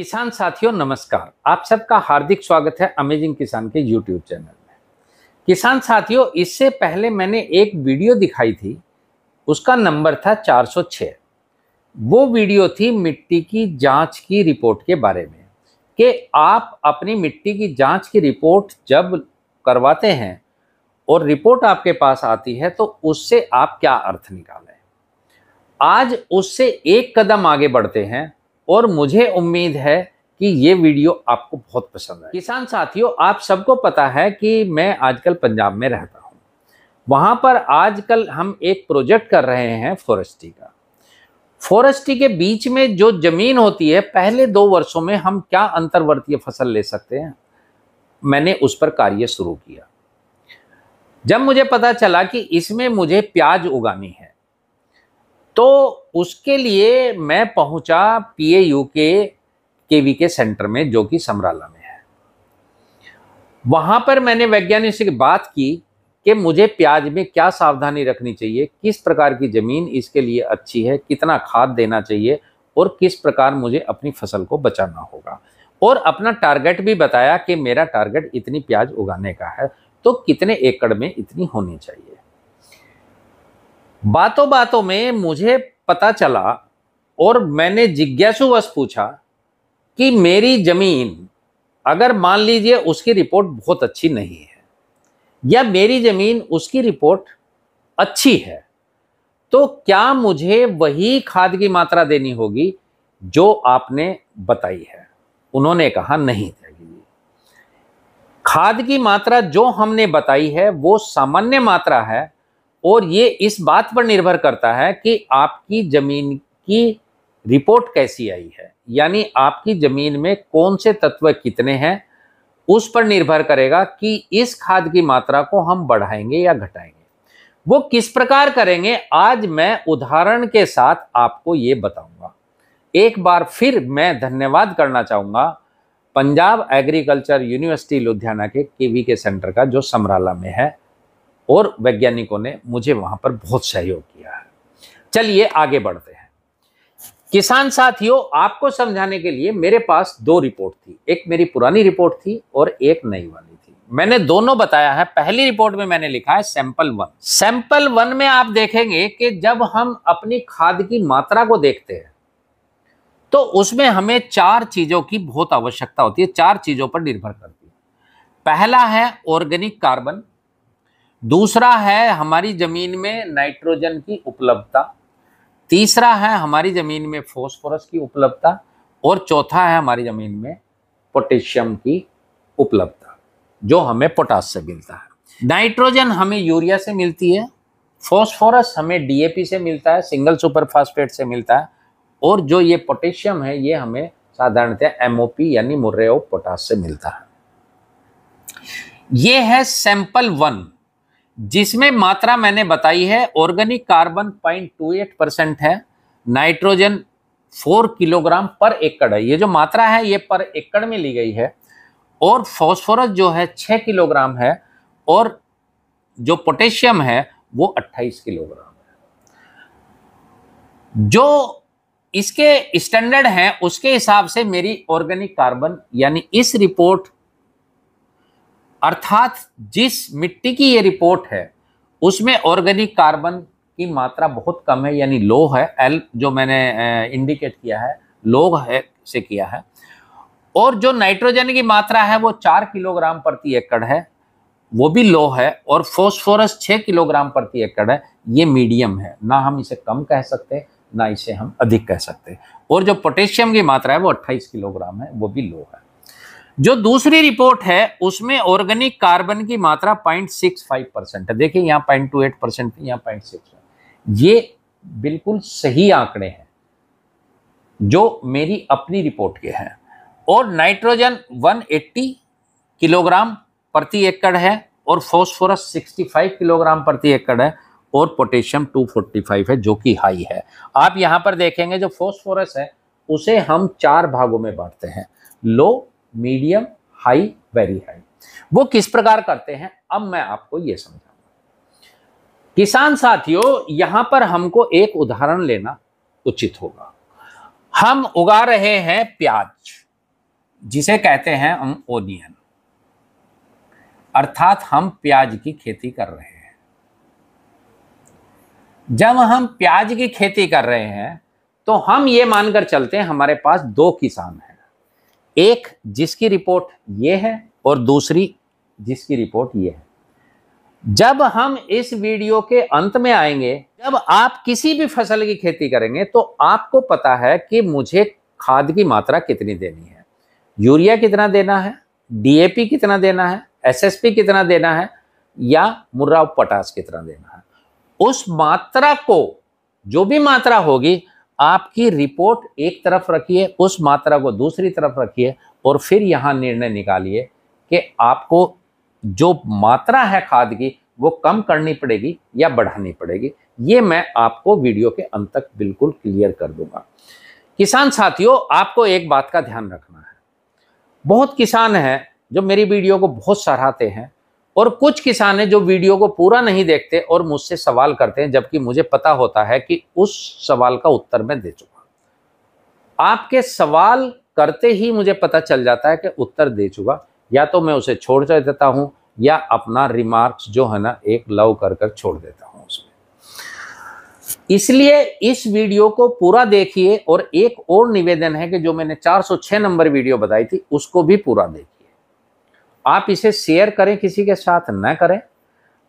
किसान साथियों नमस्कार आप सबका हार्दिक स्वागत है अमेजिंग किसान के यूट्यूब चैनल में किसान साथियों इससे पहले मैंने एक वीडियो दिखाई थी उसका नंबर था 406 वो वीडियो थी मिट्टी की जांच की रिपोर्ट के बारे में कि आप अपनी मिट्टी की जांच की रिपोर्ट जब करवाते हैं और रिपोर्ट आपके पास आती है तो उससे आप क्या अर्थ निकालें आज उससे एक कदम आगे बढ़ते हैं और मुझे उम्मीद है कि ये वीडियो आपको बहुत पसंद है किसान साथियों आप सबको पता है कि मैं आजकल पंजाब में रहता हूँ वहाँ पर आजकल हम एक प्रोजेक्ट कर रहे हैं फॉरेस्टी का फॉरेस्टी के बीच में जो ज़मीन होती है पहले दो वर्षों में हम क्या अंतर्वर्तीय फसल ले सकते हैं मैंने उस पर कार्य शुरू किया जब मुझे पता चला कि इसमें मुझे प्याज उगानी है तो उसके लिए मैं पहुंचा यू के केवी के सेंटर में जो कि समराला में है वहां पर मैंने वैज्ञानिक से बात की कि मुझे प्याज में क्या सावधानी रखनी चाहिए किस प्रकार की ज़मीन इसके लिए अच्छी है कितना खाद देना चाहिए और किस प्रकार मुझे अपनी फसल को बचाना होगा और अपना टारगेट भी बताया कि मेरा टारगेट इतनी प्याज उगाने का है तो कितने एकड़ में इतनी होनी चाहिए बातों बातों में मुझे पता चला और मैंने जिज्ञासुवश पूछा कि मेरी ज़मीन अगर मान लीजिए उसकी रिपोर्ट बहुत अच्छी नहीं है या मेरी ज़मीन उसकी रिपोर्ट अच्छी है तो क्या मुझे वही खाद की मात्रा देनी होगी जो आपने बताई है उन्होंने कहा नहीं खाद की मात्रा जो हमने बताई है वो सामान्य मात्रा है और ये इस बात पर निर्भर करता है कि आपकी ज़मीन की रिपोर्ट कैसी आई है यानी आपकी ज़मीन में कौन से तत्व कितने हैं उस पर निर्भर करेगा कि इस खाद की मात्रा को हम बढ़ाएंगे या घटाएंगे वो किस प्रकार करेंगे आज मैं उदाहरण के साथ आपको ये बताऊंगा एक बार फिर मैं धन्यवाद करना चाहूँगा पंजाब एग्रीकल्चर यूनिवर्सिटी लुधियाना के केवी के सेंटर का जो समराला में है और वैज्ञानिकों ने मुझे वहां पर बहुत सहयोग किया है चलिए आगे बढ़ते हैं किसान साथियों आपको समझाने के लिए मेरे पास दो रिपोर्ट थी एक मेरी पुरानी रिपोर्ट थी और एक नई वाली थी मैंने दोनों बताया है पहली रिपोर्ट में मैंने लिखा है सैंपल वन सैंपल वन में आप देखेंगे कि जब हम अपनी खाद की मात्रा को देखते हैं तो उसमें हमें चार चीजों की बहुत आवश्यकता होती है चार चीजों पर निर्भर करती है पहला है ऑर्गेनिक कार्बन दूसरा है हमारी ज़मीन में नाइट्रोजन की उपलब्धता तीसरा है हमारी ज़मीन में फॉस्फोरस की उपलब्धता और चौथा है हमारी ज़मीन में पोटेशियम की उपलब्धता जो हमें पोटास से मिलता है नाइट्रोजन हमें यूरिया से मिलती है फॉस्फोरस हमें डीएपी से मिलता है सिंगल सुपर फास्फेट से मिलता है और जो ये पोटेशियम है ये हमें साधारणतः एमओपी यानी मुर्रे ऑफ पोटास से मिलता है ये है सैंपल वन जिसमें मात्रा मैंने बताई है organic carbon point two eight percent है नाइट्रोजन फोर किलोग्राम पर एकड़ है ये जो मात्रा है ये पर एकड़ में ली गई है और फॉस्फोरस जो है छः किलोग्राम है और जो पोटेशियम है वो अट्ठाईस किलोग्राम है जो इसके स्टैंडर्ड हैं उसके हिसाब से मेरी ऑर्गेनिक कार्बन यानी इस रिपोर्ट अर्थात जिस मिट्टी की ये रिपोर्ट है उसमें ऑर्गेनिक कार्बन की मात्रा बहुत कम है यानी लो है एल जो मैंने इंडिकेट किया है लो है से किया है और जो नाइट्रोजन की मात्रा है वो चार किलोग्राम प्रति एकड़ है वो भी लो है और फॉस्फोरस छः किलोग्राम प्रति एकड़ है ये मीडियम है ना हम इसे कम कह सकते ना इसे हम अधिक कह सकते और जो पोटेशियम की मात्रा है वो 28 किलोग्राम है वो भी लो है जो दूसरी रिपोर्ट है उसमें ऑर्गेनिक कार्बन की मात्रा 0.65 परसेंट है देखिए यहाँ एट परसेंट थी यहाँ सिक्स ये बिल्कुल सही आंकड़े हैं जो मेरी अपनी रिपोर्ट के हैं और नाइट्रोजन 180 किलोग्राम प्रति एकड़ है और फॉस्फोरस 65 किलोग्राम प्रति एकड़ है और पोटेशियम 245 है जो कि हाई है आप यहाँ पर देखेंगे जो फॉस्फोरस है उसे हम चार भागों में बांटते हैं low medium high very high वो किस प्रकार करते हैं अब मैं आपको ये समझाऊंगा किसान साथियों यहां पर हमको एक उदाहरण लेना उचित होगा हम उगा रहे हैं प्याज जिसे कहते हैं हम ओनियन अर्थात हम प्याज की खेती कर रहे हैं जब हम प्याज की खेती कर रहे हैं तो हम ये मानकर चलते हैं हमारे पास दो किसान हैं एक जिसकी रिपोर्ट ये है और दूसरी जिसकी रिपोर्ट ये है जब हम इस वीडियो के अंत में आएंगे जब आप किसी भी फसल की खेती करेंगे तो आपको पता है कि मुझे खाद की मात्रा कितनी देनी है यूरिया कितना देना है डीएपी कितना देना है एसएसपी कितना देना है या मुर्रा पोटास कितना देना है उस मात्रा को जो भी मात्रा होगी आपकी रिपोर्ट एक तरफ रखिए उस मात्रा को दूसरी तरफ रखिए और फिर यहाँ निर्णय निकालिए कि आपको जो मात्रा है खाद की वो कम करनी पड़ेगी या बढ़ानी पड़ेगी ये मैं आपको वीडियो के अंत तक बिल्कुल क्लियर कर दूंगा किसान साथियों आपको एक बात का ध्यान रखना है बहुत किसान हैं जो मेरी वीडियो को बहुत सराहते हैं और कुछ किसान हैं जो वीडियो को पूरा नहीं देखते और मुझसे सवाल करते हैं जबकि मुझे पता होता है कि उस सवाल का उत्तर मैं दे चुका आपके सवाल करते ही मुझे पता चल जाता है कि उत्तर दे चुका या तो मैं उसे छोड़ देता हूं या अपना रिमार्क्स जो है ना एक लव कर कर छोड़ देता हूं उसमें इसलिए इस वीडियो को पूरा देखिए और एक और निवेदन है कि जो मैंने 406 नंबर वीडियो बताई थी उसको भी पूरा देखिए आप इसे शेयर करें किसी के साथ न करें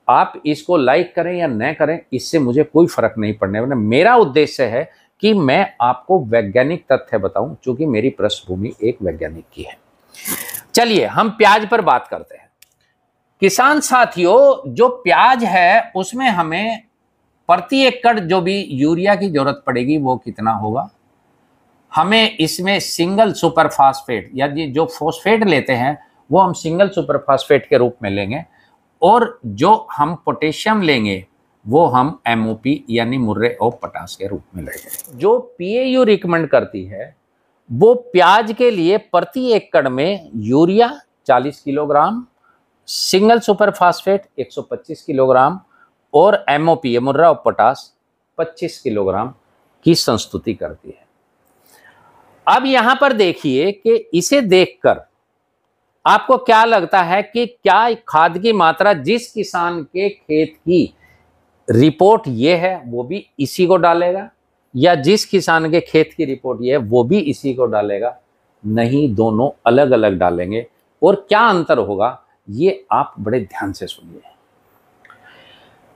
आप इसको लाइक करें या न करें इससे मुझे कोई फर्क नहीं पड़ने वाला मेरा उद्देश्य है कि मैं आपको वैज्ञानिक तथ्य बताऊं क्योंकि मेरी पृष्ठभूमि एक वैज्ञानिक की है चलिए हम प्याज पर बात करते हैं किसान साथियों जो प्याज है उसमें हमें प्रति एकड़ जो भी यूरिया की जरूरत पड़ेगी वो कितना होगा हमें इसमें सिंगल सुपर फास्फेट या जो फॉस्फेट लेते हैं वो हम सिंगल सुपरफास्फेट के रूप में लेंगे और जो हम पोटेशियम लेंगे वो हम एम यानी मुर्रे ऑफ पटास के रूप में लेंगे जो पी रिकमेंड करती है वो प्याज के लिए प्रति एकड़ में urea 40 kilogram single super phosphate 125 kilogram और एम ओ पी मुर्रा और पोटास 25 किलोग्राम की संस्तुति करती है अब यहां पर देखिए कि इसे देखकर आपको क्या लगता है कि क्या खाद की मात्रा जिस किसान के खेत की रिपोर्ट ये है वो भी इसी को डालेगा या जिस किसान के खेत की रिपोर्ट ये है वो भी इसी को डालेगा नहीं दोनों अलग अलग डालेंगे और क्या अंतर होगा ये आप बड़े ध्यान से सुनिए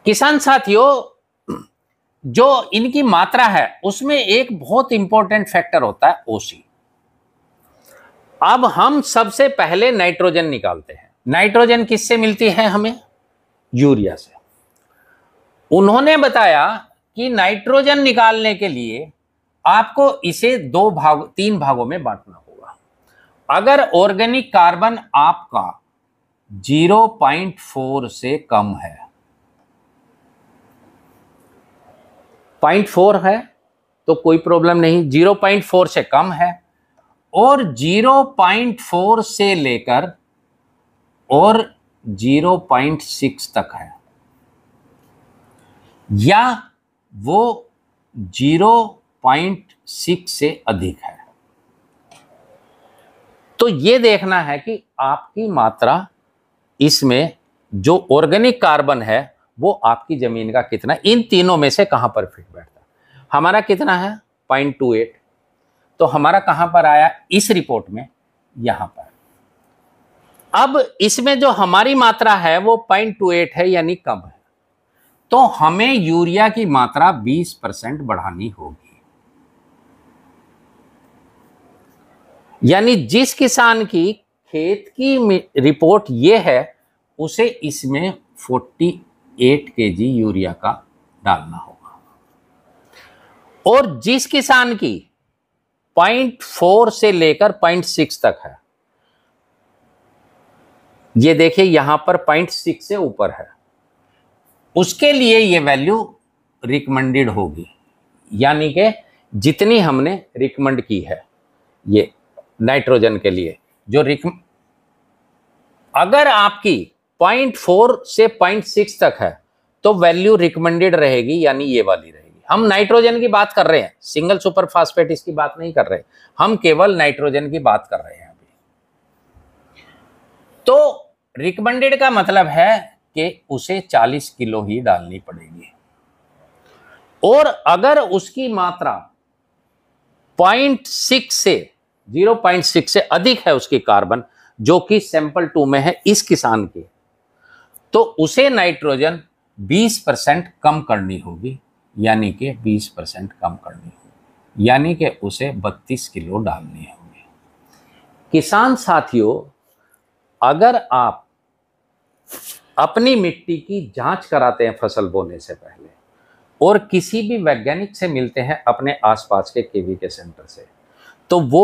किसान साथियों जो इनकी मात्रा है उसमें एक बहुत इंपॉर्टेंट फैक्टर होता है ओसी अब हम सबसे पहले नाइट्रोजन निकालते हैं नाइट्रोजन किससे मिलती है हमें यूरिया से उन्होंने बताया कि नाइट्रोजन निकालने के लिए आपको इसे दो भाग तीन भागों में बांटना होगा अगर ऑर्गेनिक कार्बन आपका 0.4 से कम है पॉइंट फोर है तो कोई प्रॉब्लम नहीं 0.4 से कम है और 0.4 से लेकर और 0.6 तक है या वो 0.6 से अधिक है तो ये देखना है कि आपकी मात्रा इसमें जो ऑर्गेनिक कार्बन है वो आपकी ज़मीन का कितना इन तीनों में से कहां पर फिट बैठता हमारा कितना है पॉइंट टू एट तो हमारा कहां पर आया इस रिपोर्ट में यहां पर अब इसमें जो हमारी मात्रा है वो पॉइंट टू एट है यानी कम है तो हमें यूरिया की मात्रा 20 परसेंट बढ़ानी होगी यानी जिस किसान की खेत की रिपोर्ट ये है उसे इसमें 48 केजी यूरिया का डालना होगा और जिस किसान की पॉइंट फोर से लेकर पॉइंट सिक्स तक है ये देखिए यहां पर पॉइंट सिक्स से ऊपर है उसके लिए ये वैल्यू रिकमेंडेड होगी यानी कि जितनी हमने रिकमेंड की है ये नाइट्रोजन के लिए जो रिक अगर आपकी पॉइंट फोर से पॉइंट सिक्स तक है तो वैल्यू रिकमेंडेड रहेगी यानी ये वाली रहेगी हम नाइट्रोजन की बात कर रहे हैं सिंगल सुपर फास्फेट इसकी बात नहीं कर रहे हम केवल नाइट्रोजन की बात कर रहे हैं अभी तो रिकमेंडेड का मतलब है कि उसे 40 किलो ही डालनी पड़ेगी और अगर उसकी मात्रा 0.6 से 0.6 से अधिक है उसकी कार्बन जो कि सैंपल टू में है इस किसान के तो उसे नाइट्रोजन 20 परसेंट कम करनी होगी यानी कि 20 परसेंट कम करनी होगी यानी कि उसे 32 किलो डालने होंगे किसान साथियों अगर आप अपनी मिट्टी की जांच कराते हैं फसल बोने से पहले और किसी भी वैज्ञानिक से मिलते हैं अपने आसपास के केवी के सेंटर से तो वो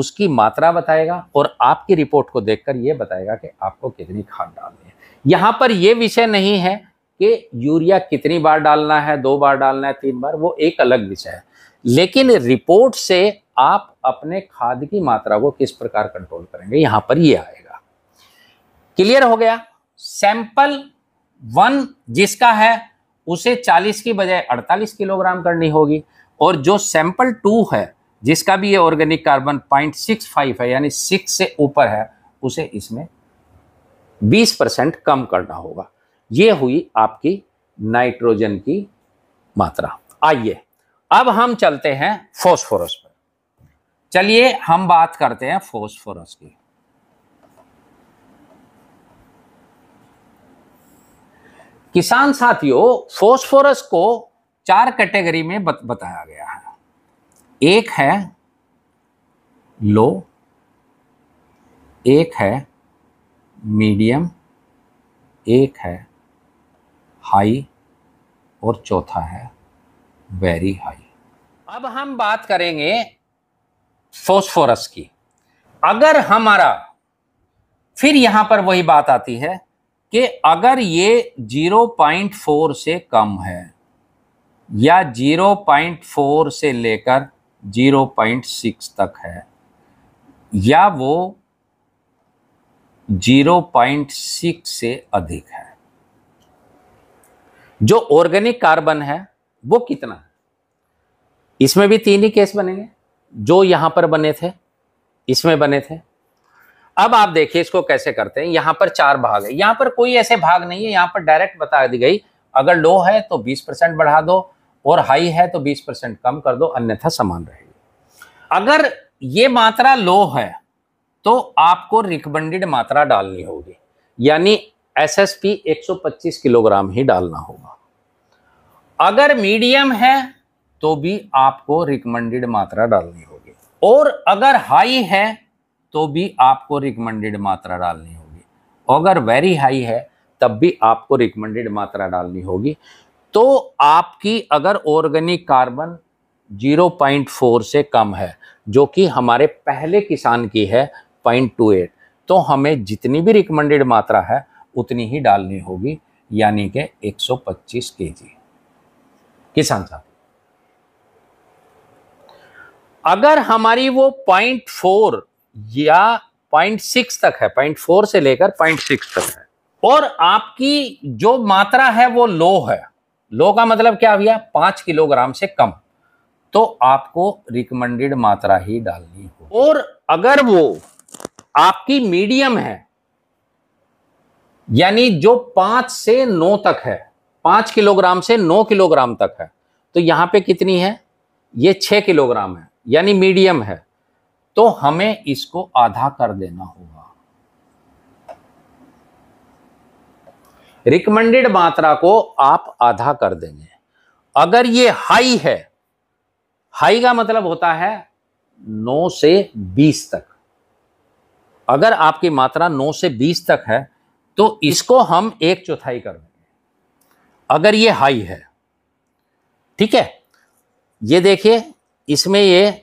उसकी मात्रा बताएगा और आपकी रिपोर्ट को देखकर ये बताएगा कि आपको कितनी खाद डालनी है यहाँ पर यह विषय नहीं है कि यूरिया कितनी बार डालना है दो बार डालना है तीन बार वो एक अलग विषय है लेकिन रिपोर्ट से आप अपने खाद की मात्रा को किस प्रकार कंट्रोल करेंगे यहां पर ये आएगा क्लियर हो गया सैंपल वन जिसका है उसे 40 की बजाय 48 किलोग्राम करनी होगी और जो सैंपल टू है जिसका भी ये organic carbon point six five है यानी सिक्स से ऊपर है उसे इसमें 20 परसेंट कम करना होगा ये हुई आपकी नाइट्रोजन की मात्रा आइए अब हम चलते हैं फॉस्फोरस पर चलिए हम बात करते हैं फॉस्फोरस की किसान साथियों फॉस्फोरस को चार कैटेगरी में बत, बताया गया है एक है लो एक है मीडियम एक है हाई और चौथा है वेरी हाई अब हम बात करेंगे फोस्फोरस की अगर हमारा फिर यहां पर वही बात आती है कि अगर ये 0.4 से कम है या 0.4 से लेकर 0.6 तक है या वो 0.6 से अधिक है जो ऑर्गेनिक कार्बन है वो कितना है इसमें भी तीन ही केस बनेंगे जो यहां पर बने थे इसमें बने थे अब आप देखिए इसको कैसे करते हैं यहां पर चार भाग है यहां पर कोई ऐसे भाग नहीं है यहां पर डायरेक्ट बता दी गई अगर लो है तो 20 परसेंट बढ़ा दो और हाई है तो 20 परसेंट कम कर दो अन्यथा समान रहेगी अगर ये मात्रा लो है तो आपको रिकमेंडेड मात्रा डालनी होगी यानी एसएसपी 125 किलोग्राम ही डालना होगा अगर मीडियम है तो भी आपको रिकमेंडेड मात्रा डालनी होगी और अगर हाई है तो भी आपको रिकमेंडेड मात्रा डालनी होगी अगर वेरी हाई है तब भी आपको रिकमेंडेड मात्रा डालनी होगी तो आपकी अगर ऑर्गेनिक कार्बन 0.4 से कम है जो कि हमारे पहले किसान की है 0.28 तो हमें जितनी भी रिकमेंडेड मात्रा है उतनी ही डालनी होगी यानी कि 125 केजी किसान साहब अगर हमारी वो पॉइंट फोर या पॉइंट सिक्स तक है पॉइंट फोर से लेकर पॉइंट सिक्स तक है और आपकी जो मात्रा है वो लो है लो का मतलब क्या भैया पांच किलोग्राम से कम तो आपको रिकमेंडेड मात्रा ही डालनी हो और अगर वो आपकी मीडियम है यानी जो पांच से नौ तक है पांच किलोग्राम से नौ किलोग्राम तक है तो यहां पे कितनी है ये छह किलोग्राम है यानी मीडियम है तो हमें इसको आधा कर देना होगा रिकमेंडेड मात्रा को आप आधा कर देंगे अगर ये हाई है हाई का मतलब होता है 9 से 20 तक अगर आपकी मात्रा 9 से 20 तक है तो इसको हम एक चौथाई कर देंगे अगर ये हाई है ठीक है ये देखिए इसमें ये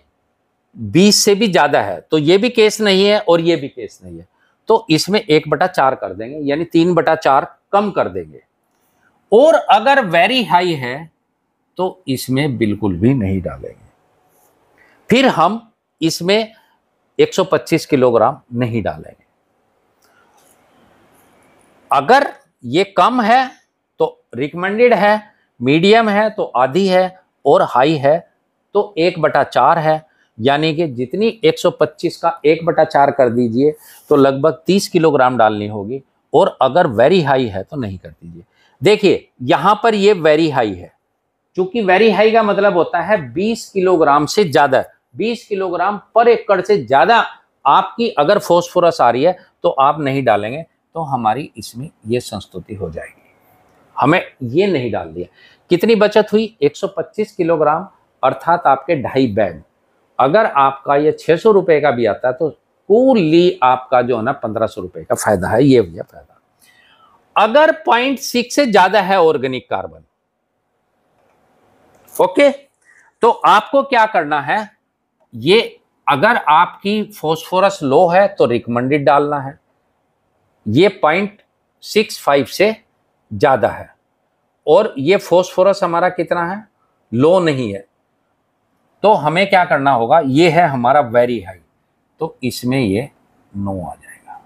20 से भी ज़्यादा है तो ये भी केस नहीं है और ये भी केस नहीं है तो इसमें एक बटा चार कर देंगे यानी तीन बटा चार कम कर देंगे और अगर वेरी हाई है तो इसमें बिल्कुल भी नहीं डालेंगे फिर हम इसमें 125 किलोग्राम नहीं डालेंगे अगर ये कम है तो रिकमेंडेड है मीडियम है तो आधी है और हाई है तो एक बटा चार है यानी कि जितनी 125 का एक बटा चार कर दीजिए तो लगभग 30 किलोग्राम डालनी होगी और अगर वेरी हाई है तो नहीं कर दीजिए देखिए यहां पर ये वेरी हाई है चूंकि वेरी हाई का मतलब होता है 20 किलोग्राम से ज़्यादा 20 किलोग्राम पर एकड़ से ज़्यादा आपकी अगर फोस्फोरस आ रही है तो आप नहीं डालेंगे तो हमारी इसमें ये संस्तुति हो जाएगी हमें ये नहीं डाल दिया कितनी बचत हुई 125 किलोग्राम अर्थात आपके ढाई बैग अगर आपका ये छः सौ रुपए का भी आता है तो कुली आपका जो है ना पंद्रह सौ रुपए का फायदा है ये भैया फायदा अगर पॉइंट सिक्स से ज़्यादा है ऑर्गेनिक कार्बन ओके तो आपको क्या करना है ये अगर आपकी फॉस्फोरस लो है तो रिकमेंडेड डालना है ये पॉइंट सिक्स फाइव से ज़्यादा है और ये फोस्फोरस हमारा कितना है लो नहीं है तो हमें क्या करना होगा ये है हमारा वेरी हाई तो इसमें ये नो आ जाएगा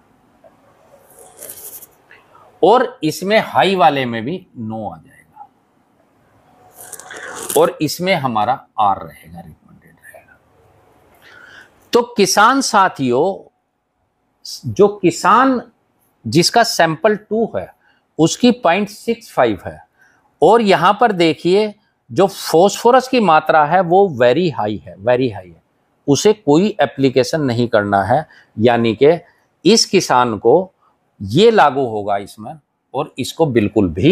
और इसमें हाई वाले में भी नो आ जाएगा और इसमें हमारा आर रहेगा रिकमेंडेड रहेगा तो किसान साथियों जो किसान जिसका सैंपल टू है उसकी पॉइंट सिक्स फाइव है और यहाँ पर देखिए जो फोस्फोरस की मात्रा है वो वेरी हाई है वेरी हाई है उसे कोई एप्लीकेशन नहीं करना है यानी कि इस किसान को ये लागू होगा इसमें और इसको बिल्कुल भी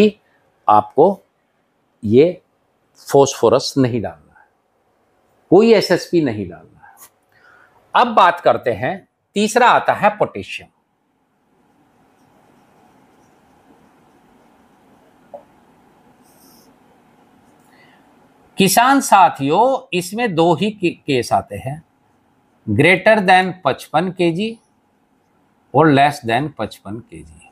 आपको ये फोस्फोरस नहीं डालना है कोई एसएसपी नहीं डालना है अब बात करते हैं तीसरा आता है पोटेशियम किसान साथियों इसमें दो ही केस आते हैं ग्रेटर देन पचपन के जी और लेस देन पचपन के जी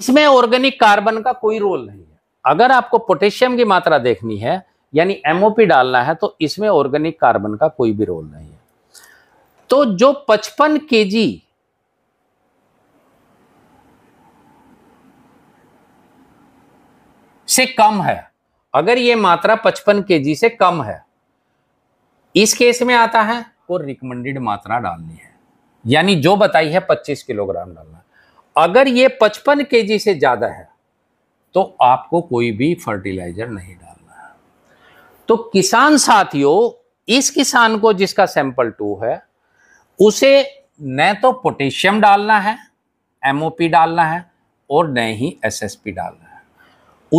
इसमें ऑर्गेनिक कार्बन का कोई रोल नहीं है अगर आपको पोटेशियम की मात्रा देखनी है यानी एमओपी डालना है तो इसमें ऑर्गेनिक कार्बन का कोई भी रोल नहीं है तो जो 55 जी से कम है अगर ये मात्रा पचपन के से कम है इस केस में आता है वो रिकमेंडेड मात्रा डालनी है यानी जो बताई है 25 किलोग्राम डालना अगर ये 55 के से ज़्यादा है तो आपको कोई भी फर्टिलाइजर नहीं डालना है तो किसान साथियों इस किसान को जिसका सैंपल टू है उसे न तो पोटेशियम डालना है एमओपी डालना है और न ही एसएसपी डालना है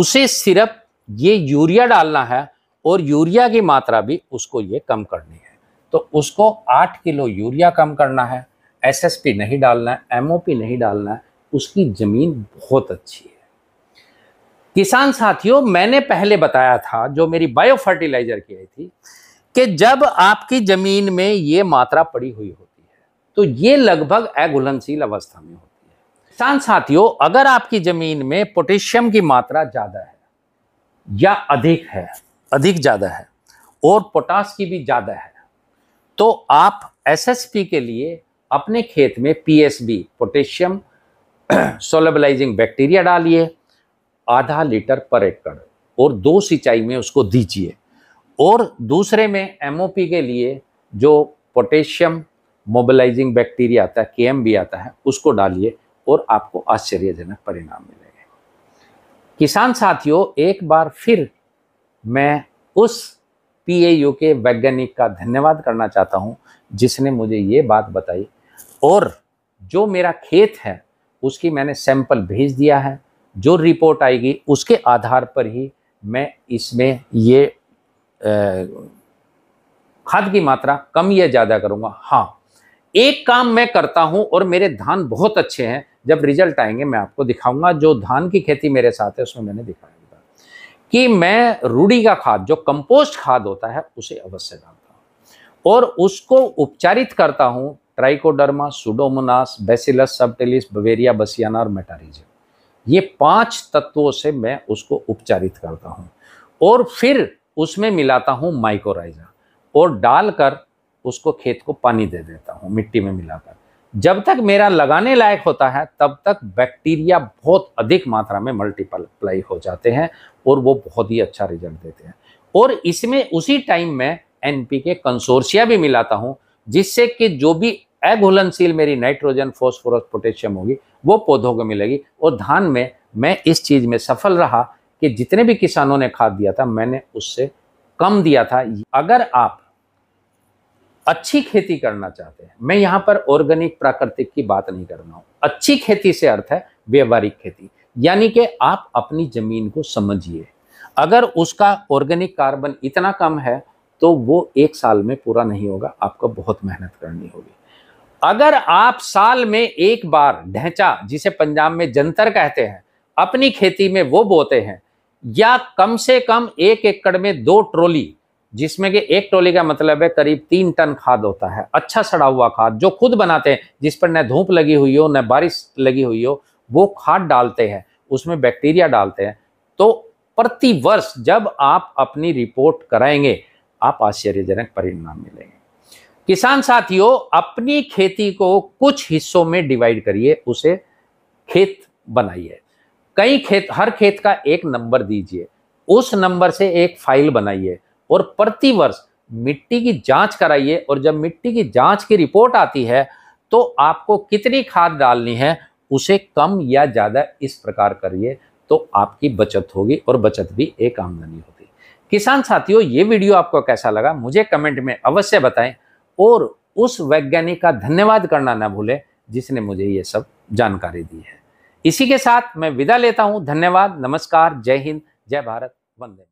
उसे सिर्फ ये यूरिया डालना है और यूरिया की मात्रा भी उसको ये कम करनी है तो उसको आठ किलो यूरिया कम करना है एसएसपी नहीं डालना है एमओपी नहीं डालना है उसकी ज़मीन बहुत अच्छी है किसान साथियों मैंने पहले बताया था जो मेरी बायो फर्टिलाइजर की आई थी कि जब आपकी ज़मीन में ये मात्रा पड़ी हुई होती है तो ये लगभग अघुलनशील अवस्था में होती है किसान साथियों अगर आपकी ज़मीन में पोटेशियम की मात्रा ज़्यादा है या अधिक है अधिक ज़्यादा है और पोटास की भी ज़्यादा है तो आप एसएसपी के लिए अपने खेत में पीएसबी पोटेशियम सोलबलाइजिंग बैक्टीरिया डालिए आधा लीटर पर एकड़ और दो सिंचाई में उसको दीजिए और दूसरे में एमओपी के लिए जो पोटेशियम मोबिलाइजिंग बैक्टीरिया आता है एम भी आता है उसको डालिए और आपको आश्चर्यजनक परिणाम मिले किसान साथियों एक बार फिर मैं उस पीएयू के वैज्ञानिक का धन्यवाद करना चाहता हूँ जिसने मुझे ये बात बताई और जो मेरा खेत है उसकी मैंने सैंपल भेज दिया है जो रिपोर्ट आएगी उसके आधार पर ही मैं इसमें ये खाद की मात्रा कम या ज़्यादा करूँगा हाँ एक काम मैं करता हूँ और मेरे धान बहुत अच्छे हैं जब रिजल्ट आएंगे मैं आपको दिखाऊंगा जो धान की खेती मेरे साथ है उसमें मैंने दिखाया था कि मैं रूढ़ी का खाद जो कंपोस्ट खाद होता है उसे अवश्य डालता हूँ और उसको उपचारित करता हूँ trichoderma pseudomonas bacillus subtilis beauveria bassiana और मेटारीज ये पांच तत्वों से मैं उसको उपचारित करता हूँ और फिर उसमें मिलाता हूँ माइकोराइजा और डालकर उसको खेत को पानी दे देता हूँ मिट्टी में मिलाकर जब तक मेरा लगाने लायक होता है तब तक बैक्टीरिया बहुत अधिक मात्रा में मल्टीप्लाई हो जाते हैं और वो बहुत ही अच्छा रिजल्ट देते हैं और इसमें उसी टाइम में एन पी के कंसोर्सिया भी मिलाता हूँ जिससे कि जो भी अघुलनशील मेरी नाइट्रोजन फॉस्फोरस पोटेशियम होगी वो पौधों को मिलेगी और धान में मैं इस चीज़ में सफल रहा कि जितने भी किसानों ने खाद दिया था मैंने उससे कम दिया था अगर आप अच्छी खेती करना चाहते हैं मैं यहाँ पर ऑर्गेनिक प्राकृतिक की बात नहीं कर रहा हूँ अच्छी खेती से अर्थ है व्यवहारिक खेती यानी कि आप अपनी ज़मीन को समझिए अगर उसका ऑर्गेनिक कार्बन इतना कम है तो वो एक साल में पूरा नहीं होगा आपको बहुत मेहनत करनी होगी अगर आप साल में एक बार ढेंचा जिसे पंजाब में जंतर कहते हैं अपनी खेती में वो बोते हैं या कम से कम एक एकड़ में दो ट्रोली जिसमें कि एक टोली का मतलब है करीब तीन टन खाद होता है अच्छा सड़ा हुआ खाद जो खुद बनाते हैं जिस पर न धूप लगी हुई हो न बारिश लगी हुई हो वो खाद डालते हैं उसमें बैक्टीरिया डालते हैं तो प्रति वर्ष जब आप अपनी रिपोर्ट कराएंगे आप आश्चर्यजनक परिणाम मिलेंगे किसान साथियों अपनी खेती को कुछ हिस्सों में डिवाइड करिए उसे खेत बनाइए कई खेत हर खेत का एक नंबर दीजिए उस नंबर से एक फाइल बनाइए और प्रतिवर्ष मिट्टी की जांच कराइए और जब मिट्टी की जांच की रिपोर्ट आती है तो आपको कितनी खाद डालनी है उसे कम या ज़्यादा इस प्रकार करिए तो आपकी बचत होगी और बचत भी एक आमदनी होगी किसान साथियों ये वीडियो आपको कैसा लगा मुझे कमेंट में अवश्य बताएं और उस वैज्ञानिक का धन्यवाद करना ना भूलें जिसने मुझे ये सब जानकारी दी है इसी के साथ मैं विदा लेता हूँ धन्यवाद नमस्कार जय हिंद जय भारत वंदे